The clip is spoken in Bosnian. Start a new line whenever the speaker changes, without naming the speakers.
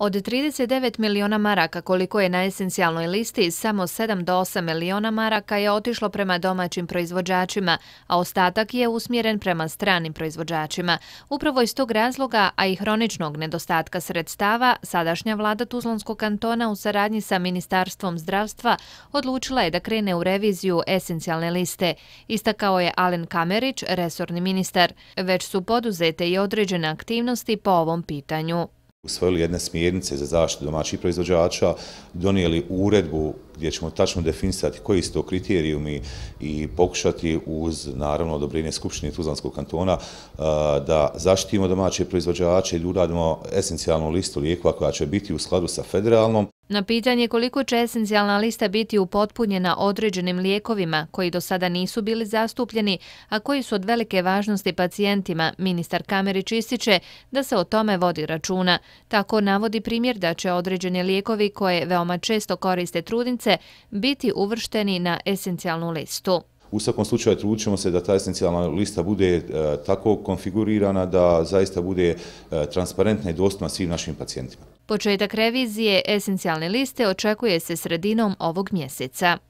Od 39 miliona maraka koliko je na esencijalnoj listi, samo 7 do 8 miliona maraka je otišlo prema domaćim proizvođačima, a ostatak je usmjeren prema stranim proizvođačima. Upravo iz tog razloga, a i hroničnog nedostatka sredstava, sadašnja vlada Tuzlonskog kantona u saradnji sa Ministarstvom zdravstva odlučila je da krene u reviziju esencijalne liste. Istakao je Alen Kamerić, resorni ministar. Već su poduzete i određene aktivnosti po ovom pitanju
usvojili jedne smjernice za zaštitu domaćih proizvođača, donijeli uredbu gdje ćemo tačno definisati koji su to kriterijumi i pokušati uz, naravno, odobrenje Skupštine Tuzlanskog kantona da zaštitimo domaće proizvođače i da uradimo esencijalnu listu lijekova koja će biti u skladu sa federalnom.
Na pitanje koliko će esencijalna lista biti upotpunjena određenim lijekovima koji do sada nisu bili zastupljeni, a koji su od velike važnosti pacijentima, ministar Kamerić ističe da se o tome vodi računa. Tako navodi primjer da će određeni lijekovi koje veoma često koriste trudnice biti uvršteni na esencijalnu listu.
U svakom slučaju trudit ćemo se da ta esencijalna lista bude e, tako konfigurirana da zaista bude e, transparentna i dostupna svim našim pacijentima.
Početak revizije esencijalne liste očekuje se sredinom ovog mjeseca.